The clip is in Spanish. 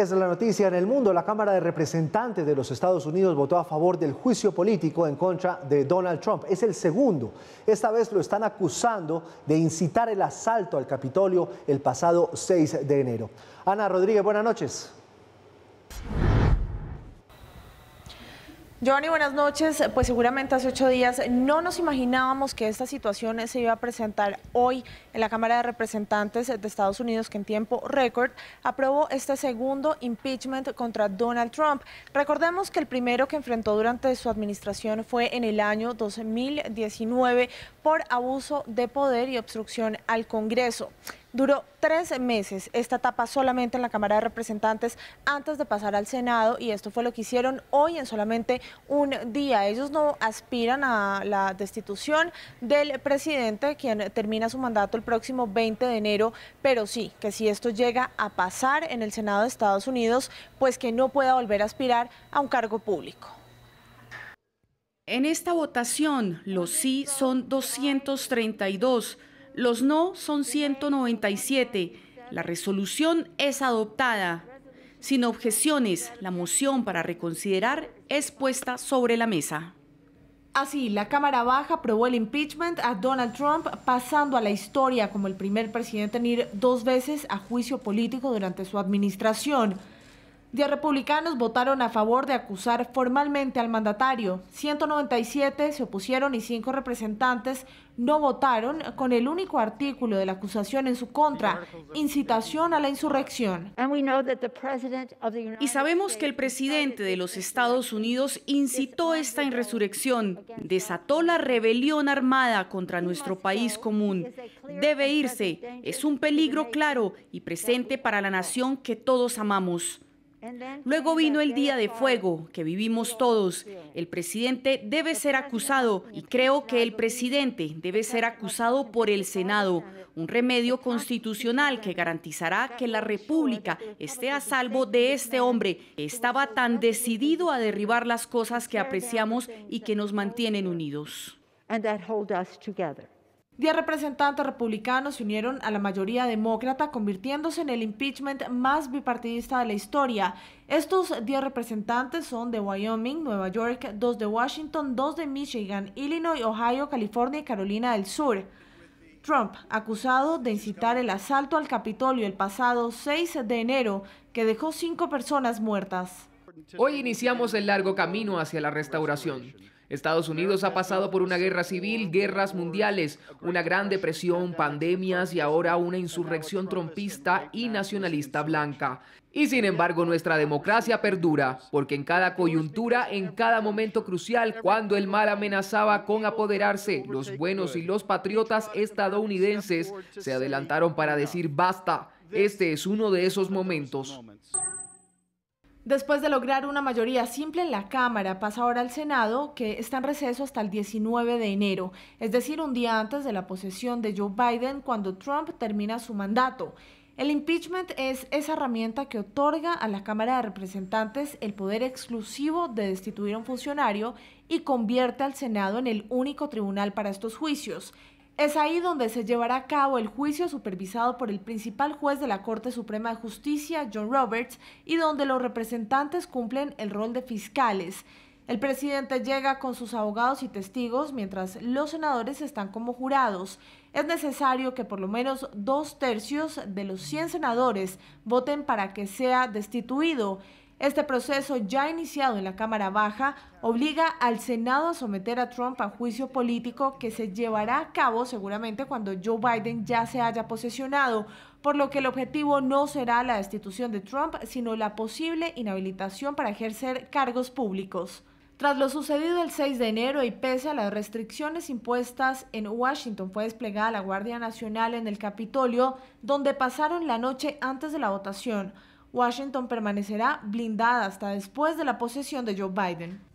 es la noticia en el mundo. La Cámara de Representantes de los Estados Unidos votó a favor del juicio político en contra de Donald Trump. Es el segundo. Esta vez lo están acusando de incitar el asalto al Capitolio el pasado 6 de enero. Ana Rodríguez, buenas noches. Giovanni, buenas noches. Pues seguramente hace ocho días no nos imaginábamos que esta situación se iba a presentar hoy en la Cámara de Representantes de Estados Unidos, que en tiempo récord aprobó este segundo impeachment contra Donald Trump. Recordemos que el primero que enfrentó durante su administración fue en el año 2019 por abuso de poder y obstrucción al Congreso. Duró tres meses esta etapa solamente en la Cámara de Representantes antes de pasar al Senado y esto fue lo que hicieron hoy en solamente un día. Ellos no aspiran a la destitución del presidente, quien termina su mandato el próximo 20 de enero, pero sí, que si esto llega a pasar en el Senado de Estados Unidos, pues que no pueda volver a aspirar a un cargo público. En esta votación, los sí son 232 los no son 197. La resolución es adoptada. Sin objeciones, la moción para reconsiderar es puesta sobre la mesa. Así, la Cámara Baja aprobó el impeachment a Donald Trump, pasando a la historia como el primer presidente en ir dos veces a juicio político durante su administración. Diez republicanos votaron a favor de acusar formalmente al mandatario, 197 se opusieron y cinco representantes no votaron con el único artículo de la acusación en su contra, incitación a la insurrección. Y sabemos que el presidente de los Estados Unidos incitó esta insurrección, desató la rebelión armada contra nuestro país común. Debe irse, es un peligro claro y presente para la nación que todos amamos. Luego vino el día de fuego que vivimos todos. El presidente debe ser acusado y creo que el presidente debe ser acusado por el Senado, un remedio constitucional que garantizará que la República esté a salvo de este hombre que estaba tan decidido a derribar las cosas que apreciamos y que nos mantienen unidos. Diez representantes republicanos se unieron a la mayoría demócrata, convirtiéndose en el impeachment más bipartidista de la historia. Estos diez representantes son de Wyoming, Nueva York, dos de Washington, dos de Michigan, Illinois, Ohio, California y Carolina del Sur. Trump, acusado de incitar el asalto al Capitolio el pasado 6 de enero, que dejó cinco personas muertas. Hoy iniciamos el largo camino hacia la restauración. Estados Unidos ha pasado por una guerra civil, guerras mundiales, una gran depresión, pandemias y ahora una insurrección trompista y nacionalista blanca. Y sin embargo nuestra democracia perdura, porque en cada coyuntura, en cada momento crucial, cuando el mal amenazaba con apoderarse, los buenos y los patriotas estadounidenses se adelantaron para decir basta. Este es uno de esos momentos. Después de lograr una mayoría simple en la Cámara, pasa ahora al Senado, que está en receso hasta el 19 de enero, es decir, un día antes de la posesión de Joe Biden cuando Trump termina su mandato. El impeachment es esa herramienta que otorga a la Cámara de Representantes el poder exclusivo de destituir a un funcionario y convierte al Senado en el único tribunal para estos juicios. Es ahí donde se llevará a cabo el juicio supervisado por el principal juez de la Corte Suprema de Justicia, John Roberts, y donde los representantes cumplen el rol de fiscales. El presidente llega con sus abogados y testigos mientras los senadores están como jurados. Es necesario que por lo menos dos tercios de los 100 senadores voten para que sea destituido. Este proceso ya iniciado en la Cámara Baja obliga al Senado a someter a Trump a juicio político que se llevará a cabo seguramente cuando Joe Biden ya se haya posesionado, por lo que el objetivo no será la destitución de Trump, sino la posible inhabilitación para ejercer cargos públicos. Tras lo sucedido el 6 de enero y pese a las restricciones impuestas en Washington, fue desplegada la Guardia Nacional en el Capitolio, donde pasaron la noche antes de la votación. Washington permanecerá blindada hasta después de la posesión de Joe Biden.